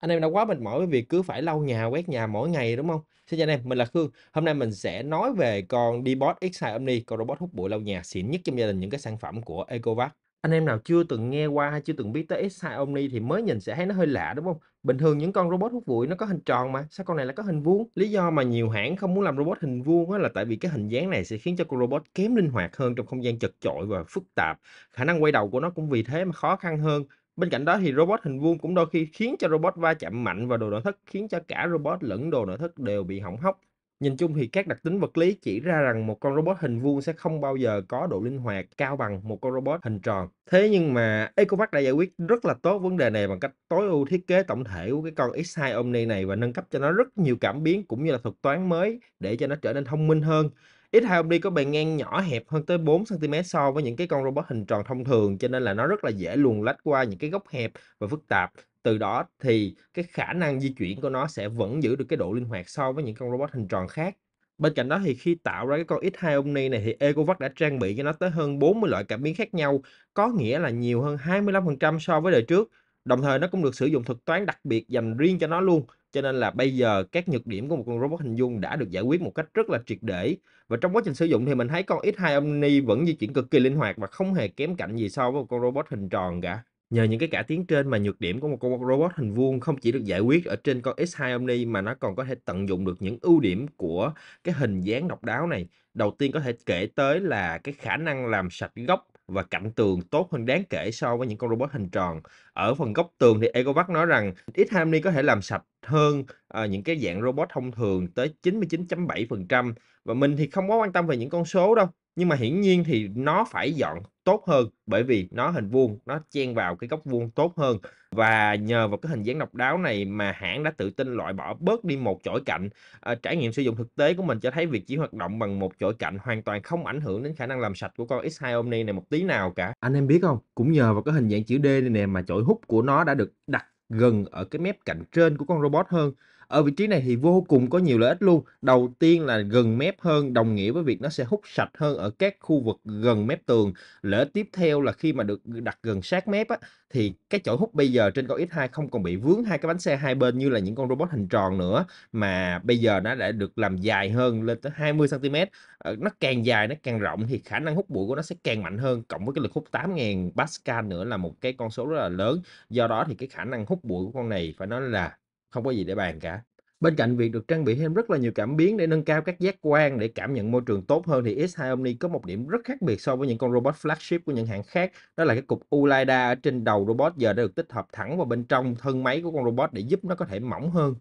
anh em đã quá mệt mỏi với việc cứ phải lau nhà quét nhà mỗi ngày đúng không xin chào anh em mình là khương hôm nay mình sẽ nói về con dbot x 2 omni con robot hút bụi lau nhà xịn nhất trong gia đình những cái sản phẩm của ecovac anh em nào chưa từng nghe qua hay chưa từng biết tới x 2 omni thì mới nhìn sẽ thấy nó hơi lạ đúng không bình thường những con robot hút bụi nó có hình tròn mà sao con này là có hình vuông lý do mà nhiều hãng không muốn làm robot hình vuông là tại vì cái hình dáng này sẽ khiến cho con robot kém linh hoạt hơn trong không gian chật chội và phức tạp khả năng quay đầu của nó cũng vì thế mà khó khăn hơn Bên cạnh đó thì robot hình vuông cũng đôi khi khiến cho robot va chạm mạnh vào đồ nội thất, khiến cho cả robot lẫn đồ nội thất đều bị hỏng hóc. Nhìn chung thì các đặc tính vật lý chỉ ra rằng một con robot hình vuông sẽ không bao giờ có độ linh hoạt cao bằng một con robot hình tròn. Thế nhưng mà EcoMax đã giải quyết rất là tốt vấn đề này bằng cách tối ưu thiết kế tổng thể của cái con X2 Omni này và nâng cấp cho nó rất nhiều cảm biến cũng như là thuật toán mới để cho nó trở nên thông minh hơn. X2 Omni có bề ngang nhỏ hẹp hơn tới 4cm so với những cái con robot hình tròn thông thường cho nên là nó rất là dễ luồn lách qua những cái góc hẹp và phức tạp. Từ đó thì cái khả năng di chuyển của nó sẽ vẫn giữ được cái độ linh hoạt so với những con robot hình tròn khác. Bên cạnh đó thì khi tạo ra cái con X2 Omni này thì Ecovac đã trang bị cho nó tới hơn 40 loại cảm biến khác nhau, có nghĩa là nhiều hơn 25% so với đời trước. Đồng thời nó cũng được sử dụng thuật toán đặc biệt dành riêng cho nó luôn cho nên là bây giờ các nhược điểm của một con robot hình dung đã được giải quyết một cách rất là triệt để và trong quá trình sử dụng thì mình thấy con X2 Omni vẫn di chuyển cực kỳ linh hoạt và không hề kém cạnh gì so với một con robot hình tròn cả nhờ những cái cải tiến trên mà nhược điểm của một con robot hình vuông không chỉ được giải quyết ở trên con X2 Omni mà nó còn có thể tận dụng được những ưu điểm của cái hình dáng độc đáo này đầu tiên có thể kể tới là cái khả năng làm sạch góc và cạnh tường tốt hơn đáng kể so với những con robot hình tròn. Ở phần góc tường thì Ecovac nói rằng X20 có thể làm sạch hơn à, những cái dạng robot thông thường tới 99.7% và mình thì không có quan tâm về những con số đâu nhưng mà hiển nhiên thì nó phải dọn tốt hơn bởi vì nó hình vuông nó chen vào cái góc vuông tốt hơn và nhờ vào cái hình dáng độc đáo này mà hãng đã tự tin loại bỏ bớt đi một chổi cạnh à, trải nghiệm sử dụng thực tế của mình cho thấy việc chỉ hoạt động bằng một chổi cạnh hoàn toàn không ảnh hưởng đến khả năng làm sạch của con X2 Omni này một tí nào cả anh em biết không cũng nhờ vào cái hình dạng chữ D này nè mà chổi hút của nó đã được đặt gần ở cái mép cạnh trên của con robot hơn ở vị trí này thì vô cùng có nhiều lợi ích luôn. Đầu tiên là gần mép hơn, đồng nghĩa với việc nó sẽ hút sạch hơn ở các khu vực gần mép tường. Lợi ích tiếp theo là khi mà được đặt gần sát mép á, thì cái chỗ hút bây giờ trên con X2 không còn bị vướng hai cái bánh xe hai bên như là những con robot hình tròn nữa mà bây giờ nó đã được làm dài hơn lên tới 20 cm. Ờ, nó càng dài nó càng rộng thì khả năng hút bụi của nó sẽ càng mạnh hơn cộng với cái lực hút 8.000 pascal nữa là một cái con số rất là lớn. Do đó thì cái khả năng hút bụi của con này phải nói là không có gì để bàn cả bên cạnh việc được trang bị thêm rất là nhiều cảm biến để nâng cao các giác quan để cảm nhận môi trường tốt hơn thì S2 Omni có một điểm rất khác biệt so với những con robot flagship của những hãng khác đó là cái cục ULIDA ở trên đầu robot giờ đã được tích hợp thẳng vào bên trong thân máy của con robot để giúp nó có thể mỏng hơn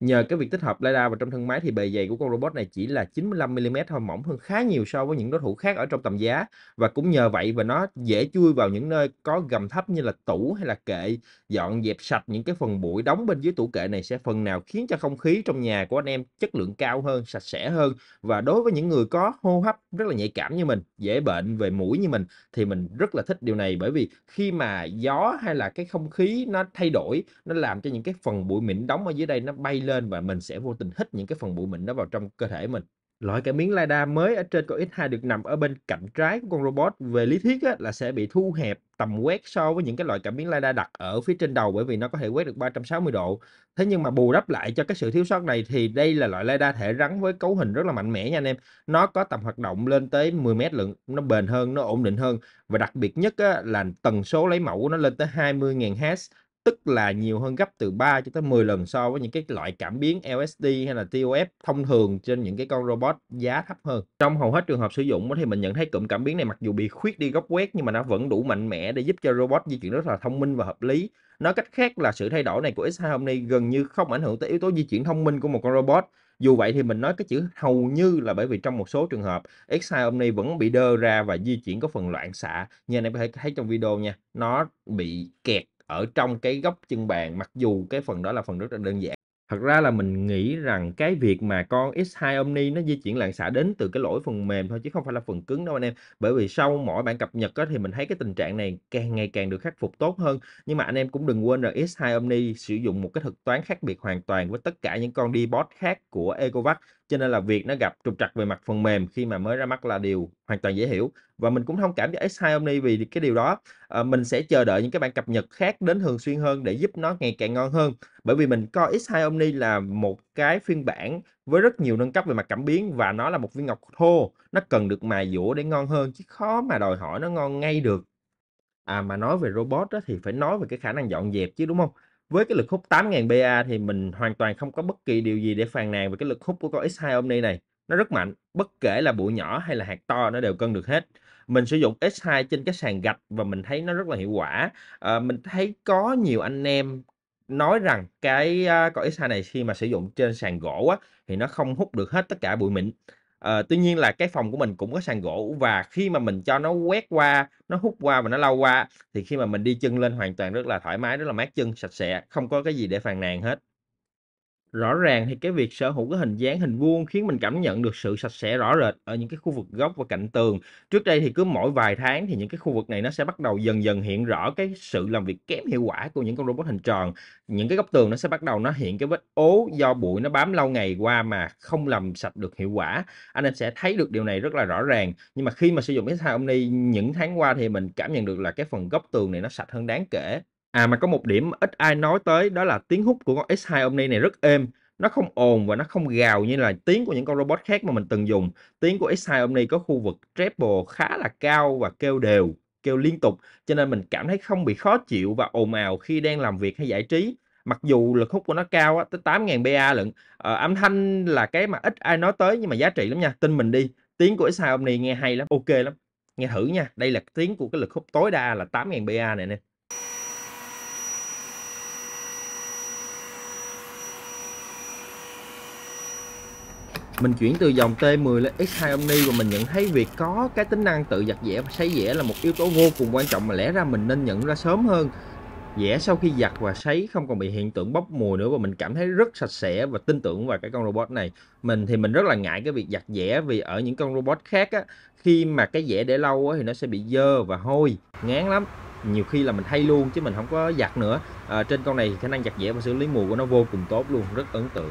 Nhờ cái việc tích hợp LiDAR vào trong thân máy thì bề dày của con robot này chỉ là 95mm thôi, mỏng hơn khá nhiều so với những đối thủ khác ở trong tầm giá. Và cũng nhờ vậy và nó dễ chui vào những nơi có gầm thấp như là tủ hay là kệ, dọn dẹp sạch những cái phần bụi đóng bên dưới tủ kệ này sẽ phần nào khiến cho không khí trong nhà của anh em chất lượng cao hơn, sạch sẽ hơn. Và đối với những người có hô hấp rất là nhạy cảm như mình, dễ bệnh về mũi như mình thì mình rất là thích điều này bởi vì khi mà gió hay là cái không khí nó thay đổi, nó làm cho những cái phần bụi mịn đóng ở dưới đây nó bay lên và mình sẽ vô tình hít những cái phần bụi mịn đó vào trong cơ thể mình loại cảm biến lidar mới ở trên con X2 được nằm ở bên cạnh trái của con robot về lý thuyết á, là sẽ bị thu hẹp tầm quét so với những cái loại cảm biến lidar đặt ở phía trên đầu bởi vì nó có thể quét được 360 độ. Thế nhưng mà bù đắp lại cho cái sự thiếu sót này thì đây là loại lidar thể rắn với cấu hình rất là mạnh mẽ nha anh em. Nó có tầm hoạt động lên tới 10 mét lượng, nó bền hơn, nó ổn định hơn và đặc biệt nhất á, là tần số lấy mẫu của nó lên tới 20.000 Hz tức là nhiều hơn gấp từ 3 cho tới 10 lần so với những cái loại cảm biến LSD hay là TOF thông thường trên những cái con robot giá thấp hơn. Trong hầu hết trường hợp sử dụng thì mình nhận thấy cụm cảm biến này mặc dù bị khuyết đi góc quét nhưng mà nó vẫn đủ mạnh mẽ để giúp cho robot di chuyển rất là thông minh và hợp lý. Nói cách khác là sự thay đổi này của X2 Omni gần như không ảnh hưởng tới yếu tố di chuyển thông minh của một con robot. Dù vậy thì mình nói cái chữ hầu như là bởi vì trong một số trường hợp X2 Omni vẫn bị đơ ra và di chuyển có phần loạn xạ. Như anh em có thể thấy trong video nha, nó bị kẹt ở trong cái góc chân bàn mặc dù cái phần đó là phần rất là đơn giản thật ra là mình nghĩ rằng cái việc mà con X2 Omni nó di chuyển loạn xạ đến từ cái lỗi phần mềm thôi chứ không phải là phần cứng đâu anh em bởi vì sau mỗi bản cập nhật đó, thì mình thấy cái tình trạng này càng ngày càng được khắc phục tốt hơn nhưng mà anh em cũng đừng quên rằng X2 Omni sử dụng một cái thực toán khác biệt hoàn toàn với tất cả những con D-Bot khác của Ecovac cho nên là việc nó gặp trục trặc về mặt phần mềm khi mà mới ra mắt là điều hoàn toàn dễ hiểu và mình cũng thông cảm cho S2 Omni vì cái điều đó à, mình sẽ chờ đợi những cái bản cập nhật khác đến thường xuyên hơn để giúp nó ngày càng ngon hơn bởi vì mình coi S2 Omni là một cái phiên bản với rất nhiều nâng cấp về mặt cảm biến và nó là một viên ngọc thô nó cần được mài dũa để ngon hơn chứ khó mà đòi hỏi nó ngon ngay được à mà nói về robot đó thì phải nói về cái khả năng dọn dẹp chứ đúng không với cái lực hút 8.000 PA thì mình hoàn toàn không có bất kỳ điều gì để phàn nàn về cái lực hút của con X2 Omni này. Nó rất mạnh, bất kể là bụi nhỏ hay là hạt to nó đều cân được hết. Mình sử dụng X2 trên cái sàn gạch và mình thấy nó rất là hiệu quả. À, mình thấy có nhiều anh em nói rằng cái ờ, con X2 này khi mà sử dụng trên sàn gỗ á, thì nó không hút được hết tất cả bụi mịn À, tuy nhiên là cái phòng của mình cũng có sàn gỗ và khi mà mình cho nó quét qua, nó hút qua và nó lau qua thì khi mà mình đi chân lên hoàn toàn rất là thoải mái, rất là mát chân, sạch sẽ, không có cái gì để phàn nàn hết rõ ràng thì cái việc sở hữu cái hình dáng hình vuông khiến mình cảm nhận được sự sạch sẽ rõ rệt ở những cái khu vực góc và cạnh tường trước đây thì cứ mỗi vài tháng thì những cái khu vực này nó sẽ bắt đầu dần dần hiện rõ cái sự làm việc kém hiệu quả của những con robot hình tròn những cái góc tường nó sẽ bắt đầu nó hiện cái vết ố do bụi nó bám lâu ngày qua mà không làm sạch được hiệu quả anh em sẽ thấy được điều này rất là rõ ràng nhưng mà khi mà sử dụng cái thao Omni những tháng qua thì mình cảm nhận được là cái phần góc tường này nó sạch hơn đáng kể À mà có một điểm ít ai nói tới đó là tiếng hút của con S2 Omni này rất êm, nó không ồn và nó không gào như là tiếng của những con robot khác mà mình từng dùng. Tiếng của S2 Omni có khu vực treble khá là cao và kêu đều, kêu liên tục cho nên mình cảm thấy không bị khó chịu và ồn ào khi đang làm việc hay giải trí. Mặc dù lực hút của nó cao á, tới 8.000 PA lận. Ờ, âm thanh là cái mà ít ai nói tới nhưng mà giá trị lắm nha. Tin mình đi, tiếng của S2 Omni nghe hay lắm, ok lắm. Nghe thử nha, đây là tiếng của cái lực hút tối đa là 8.000 PA này nè. mình chuyển từ dòng T10 lên X2 Omni và mình nhận thấy việc có cái tính năng tự giặt giẻ và sấy giẻ là một yếu tố vô cùng quan trọng mà lẽ ra mình nên nhận ra sớm hơn dẻ sau khi giặt và sấy không còn bị hiện tượng bốc mùi nữa và mình cảm thấy rất sạch sẽ và tin tưởng vào cái con robot này mình thì mình rất là ngại cái việc giặt dẻ vì ở những con robot khác á khi mà cái dẻ để lâu á, thì nó sẽ bị dơ và hôi ngán lắm nhiều khi là mình thay luôn chứ mình không có giặt nữa à, trên con này khả năng giặt dẻ và xử lý mùi của nó vô cùng tốt luôn rất ấn tượng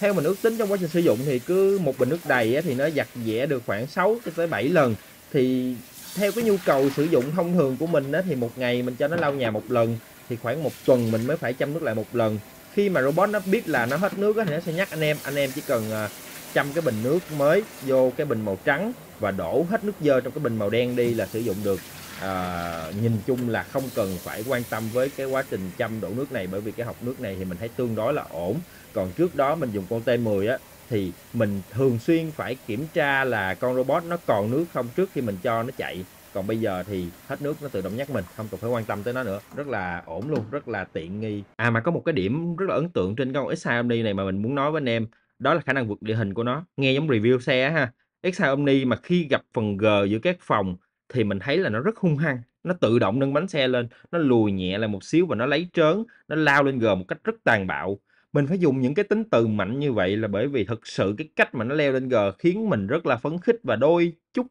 theo mình ước tính trong quá trình sử dụng thì cứ một bình nước đầy thì nó giặt giẻ được khoảng 6 cho tới 7 lần thì theo cái nhu cầu sử dụng thông thường của mình thì một ngày mình cho nó lau nhà một lần thì khoảng một tuần mình mới phải chăm nước lại một lần khi mà robot nó biết là nó hết nước thì nó sẽ nhắc anh em anh em chỉ cần à, chăm cái bình nước mới vô cái bình màu trắng và đổ hết nước dơ trong cái bình màu đen đi là sử dụng được à, nhìn chung là không cần phải quan tâm với cái quá trình chăm đổ nước này bởi vì cái học nước này thì mình thấy tương đối là ổn còn trước đó mình dùng con T10 á thì mình thường xuyên phải kiểm tra là con robot nó còn nước không trước khi mình cho nó chạy còn bây giờ thì hết nước nó tự động nhắc mình không cần phải quan tâm tới nó nữa rất là ổn luôn rất là tiện nghi à mà có một cái điểm rất là ấn tượng trên con x Omni này mà mình muốn nói với anh em đó là khả năng vượt địa hình của nó nghe giống review xe ha x Omni mà khi gặp phần G giữa các phòng thì mình thấy là nó rất hung hăng nó tự động nâng bánh xe lên nó lùi nhẹ lại một xíu và nó lấy trớn nó lao lên gờ một cách rất tàn bạo mình phải dùng những cái tính từ mạnh như vậy là bởi vì thực sự cái cách mà nó leo lên gờ khiến mình rất là phấn khích và đôi chút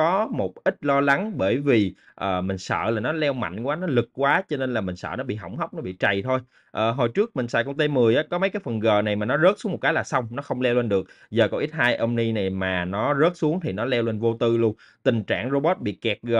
có một ít lo lắng bởi vì uh, mình sợ là nó leo mạnh quá nó lực quá cho nên là mình sợ nó bị hỏng hóc nó bị trầy thôi uh, hồi trước mình xài con T10 á, có mấy cái phần G này mà nó rớt xuống một cái là xong nó không leo lên được giờ con X2 Omni này mà nó rớt xuống thì nó leo lên vô tư luôn tình trạng robot bị kẹt G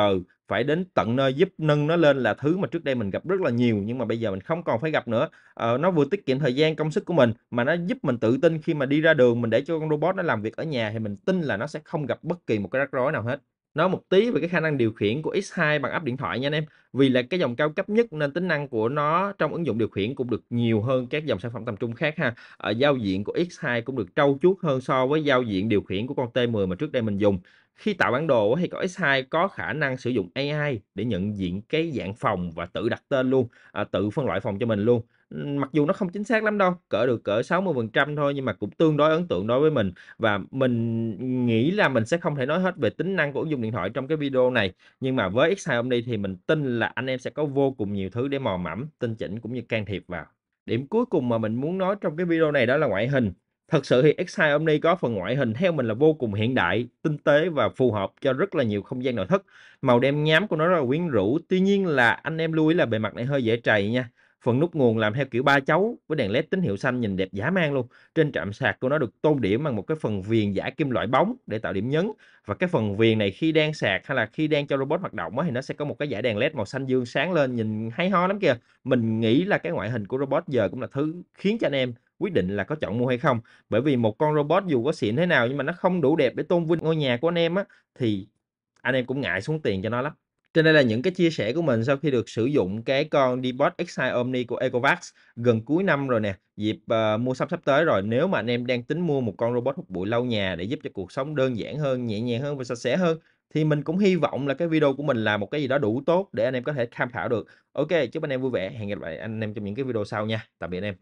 phải đến tận nơi giúp nâng nó lên là thứ mà trước đây mình gặp rất là nhiều nhưng mà bây giờ mình không còn phải gặp nữa ờ, nó vừa tiết kiệm thời gian công sức của mình mà nó giúp mình tự tin khi mà đi ra đường mình để cho con robot nó làm việc ở nhà thì mình tin là nó sẽ không gặp bất kỳ một cái rắc rối nào hết nói một tí về cái khả năng điều khiển của X2 bằng app điện thoại nha anh em vì là cái dòng cao cấp nhất nên tính năng của nó trong ứng dụng điều khiển cũng được nhiều hơn các dòng sản phẩm tầm trung khác ha ở ờ, giao diện của X2 cũng được trau chuốt hơn so với giao diện điều khiển của con T10 mà trước đây mình dùng khi tạo bản đồ thì có X2 có khả năng sử dụng AI để nhận diện cái dạng phòng và tự đặt tên luôn à, tự phân loại phòng cho mình luôn mặc dù nó không chính xác lắm đâu cỡ được cỡ 60 phần trăm thôi nhưng mà cũng tương đối ấn tượng đối với mình và mình nghĩ là mình sẽ không thể nói hết về tính năng của ứng dụng điện thoại trong cái video này nhưng mà với X2 Omni thì mình tin là anh em sẽ có vô cùng nhiều thứ để mò mẫm tinh chỉnh cũng như can thiệp vào điểm cuối cùng mà mình muốn nói trong cái video này đó là ngoại hình thật sự thì X2 Omni có phần ngoại hình theo mình là vô cùng hiện đại, tinh tế và phù hợp cho rất là nhiều không gian nội thất. Màu đen nhám của nó rất là quyến rũ, tuy nhiên là anh em lưu ý là bề mặt này hơi dễ trầy nha. Phần nút nguồn làm theo kiểu ba chấu với đèn led tín hiệu xanh nhìn đẹp giả man luôn. Trên trạm sạc của nó được tôn điểm bằng một cái phần viền giả kim loại bóng để tạo điểm nhấn và cái phần viền này khi đang sạc hay là khi đang cho robot hoạt động thì nó sẽ có một cái dải đèn led màu xanh dương sáng lên nhìn hay ho lắm kìa. Mình nghĩ là cái ngoại hình của robot giờ cũng là thứ khiến cho anh em quyết định là có chọn mua hay không bởi vì một con robot dù có xịn thế nào nhưng mà nó không đủ đẹp để tôn vinh ngôi nhà của anh em á thì anh em cũng ngại xuống tiền cho nó lắm trên đây là những cái chia sẻ của mình sau khi được sử dụng cái con Debot x Omni của ecovacs gần cuối năm rồi nè, dịp uh, ờ, mua sắm sắp tới rồi. Nếu mà anh em đang tính mua một con robot hút bụi lau nhà để giúp cho cuộc sống đơn giản hơn, nhẹ nhàng hơn và sạch sẽ hơn thì mình cũng hy vọng là cái video của mình là một cái gì đó đủ tốt để anh em có thể tham khảo được. Ok, chúc anh em vui vẻ. Hẹn gặp lại anh em trong những cái video sau nha. Tạm biệt anh em.